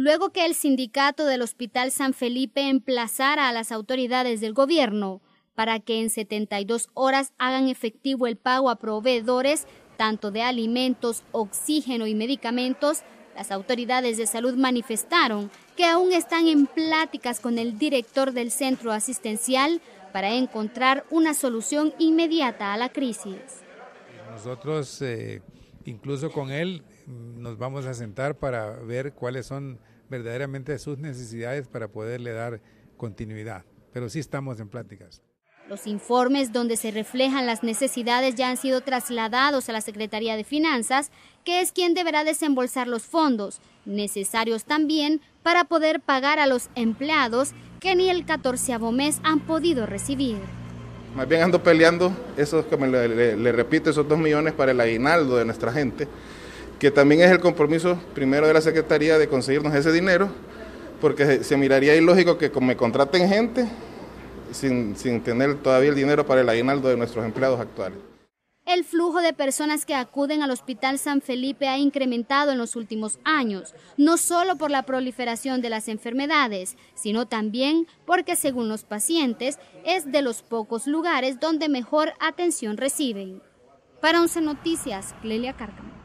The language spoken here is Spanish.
Luego que el sindicato del Hospital San Felipe emplazara a las autoridades del gobierno para que en 72 horas hagan efectivo el pago a proveedores tanto de alimentos, oxígeno y medicamentos, las autoridades de salud manifestaron que aún están en pláticas con el director del centro asistencial para encontrar una solución inmediata a la crisis. Nosotros eh, Incluso con él nos vamos a sentar para ver cuáles son verdaderamente sus necesidades para poderle dar continuidad. Pero sí estamos en pláticas. Los informes donde se reflejan las necesidades ya han sido trasladados a la Secretaría de Finanzas, que es quien deberá desembolsar los fondos, necesarios también para poder pagar a los empleados que ni el catorceavo mes han podido recibir. Más bien ando peleando, esos, que le, repito, esos dos millones para el aguinaldo de nuestra gente, que también es el compromiso primero de la Secretaría de conseguirnos ese dinero, porque se, miraría ilógico que me contraten gente sin tener todavía el dinero para el aguinaldo de nuestros empleados actuales. El flujo de personas que acuden al Hospital San Felipe ha incrementado en los últimos años, no solo por la proliferación de las enfermedades, sino también porque, según los pacientes, es de los pocos lugares donde mejor atención reciben. Para 11 Noticias, Clelia Cárcamo.